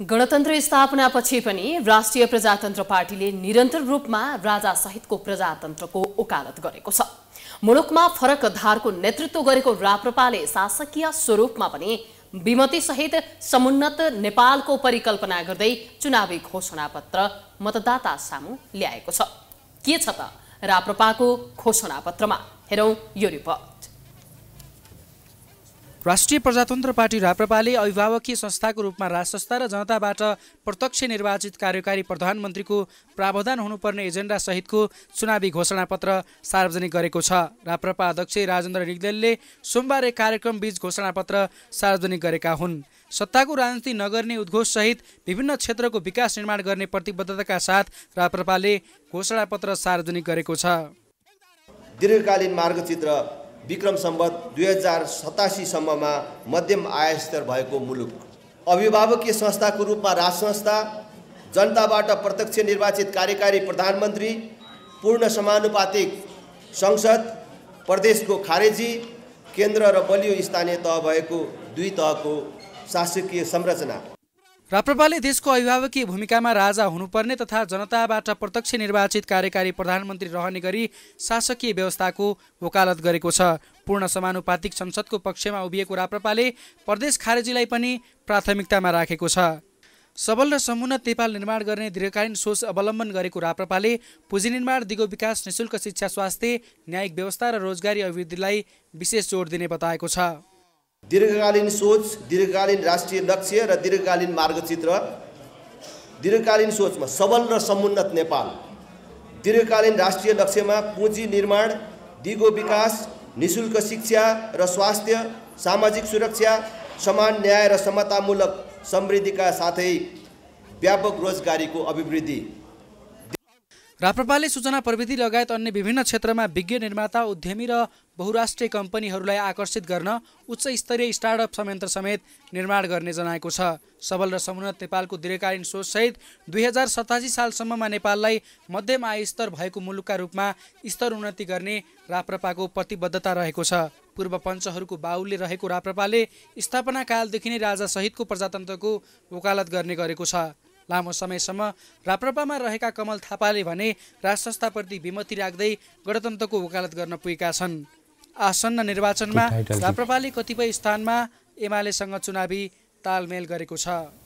गणतन्त्र स्थापनापछि पनि राष्ट्रिय प्रजातन्त्र पार्टीले निरन्तर रूपमा राजासहितको प्रजातन्त्रको ओकालत गरेको छ मुलुकमा फरक धारको नेतृत्व गरेको राप्रपाले शासकीय स्वरूपमा पनि विमतिसहित समुन्नत नेपालको परिकल्पना गर्दै चुनावी घोषणा पत्र मतदाता सामु ल्याएको छ के छ त राप्रपाको घोषणा पत्रमा हेरौँ यो रिपोर्ट राष्ट्रिय प्रजातन्त्र पार्टी राप्रपाले अभिभावकीय संस्थाको रूपमा राज संस्था र जनताबाट प्रत्यक्ष निर्वाचित कार्यकारी प्रधानमन्त्रीको प्रावधान हुनुपर्ने एजेन्डासहितको चुनावी घोषणापत्र सार्वजनिक गरेको छ राप्रपा अध्यक्ष राजेन्द्र रिग्देलले सोमबार एक कार्यक्रम बीच घोषणापत्र सार्वजनिक गरेका हुन् सत्ताको राजनीति नगर्ने उद्घोषसहित विभिन्न क्षेत्रको विकास निर्माण गर्ने प्रतिबद्धताका साथ राप्रपाले घोषणापत्र सार्वजनिक गरेको छ दीर्घकालीन मार्गचित्र विक्रम सम्बत दुई हजार सतासीसम्ममा मध्यम आयस्तर भएको मुलुक अभिभावकीय संस्थाको रूपमा राज संस्था जनताबाट प्रत्यक्ष निर्वाचित कार्यकारी प्रधानमन्त्री पूर्ण समानुपातिक संसद प्रदेशको खारेजी केन्द्र र बलियो स्थानीय तह भएको दुई तहको शासकीय संरचना राप्रपाले देशको अभिभावकीय भूमिकामा राजा हुनुपर्ने तथा जनताबाट प्रत्यक्ष निर्वाचित कार्यकारी प्रधानमन्त्री रहने गरी शासकीय व्यवस्थाको वकालत गरेको छ पूर्ण समानुपातिक संसदको पक्षमा उभिएको राप्रपाले प्रदेश खारेजीलाई पनि प्राथमिकतामा राखेको छ सबल र समुन्नत नेपाल निर्माण गर्ने दीर्घकालीन सोच अवलम्बन गरेको राप्रपाले पुँजी निर्माण दिगो विकास निशुल्क शिक्षा स्वास्थ्य न्यायिक व्यवस्था र रोजगारी अभिवृद्धिलाई विशेष जोड दिने बताएको छ दीर्घकालीन सोच दीर्घकालीन राष्ट्रिय लक्ष्य र दीर्घकालीन मार्गचित्र दीर्घकालीन सोचमा सबल र समुन्नत नेपाल दीर्घकालीन राष्ट्रिय लक्ष्यमा पुँजी निर्माण दिगो विकास निशुल्क शिक्षा र स्वास्थ्य सामाजिक सुरक्षा समान न्याय र समतामूलक समृद्धिका साथै व्यापक रोजगारीको अभिवृद्धि राप्रपाले सूचना प्रविधि लगायत अन्य विभिन्न क्षेत्रमा विज्ञ निर्माता उद्यमी र बहुराष्ट्रिय कम्पनीहरूलाई आकर्षित गर्न उच्च स्तरीय स्टार्टअप संयन्त्र समेत निर्माण गर्ने जनाएको छ सबल र समुन्नत नेपालको दीर्घकालीन सोचसहित दुई हजार सतासी सालसम्ममा नेपाललाई मध्यम आय स्तर भएको मुलुकका रूपमा स्तर उन्नति गर्ने राप्रपाको प्रतिबद्धता रहेको छ पूर्व पञ्चहरूको बाहुल्य रहेको राप्रपाले स्थापना कालदेखि नै राजासहितको प्रजातन्त्रको वकालत गर्ने गरेको छ लामो समयसम्म राप्रपामा रहेका कमल थापाले भने राजसंस्थाप्रति विमति राख्दै गणतन्त्रको वकालत गर्न पुगेका छन् आसन्न निर्वाचनमा राप्रपाले कतिपय स्थानमा एमालेसँग चुनावी तालमेल गरेको छ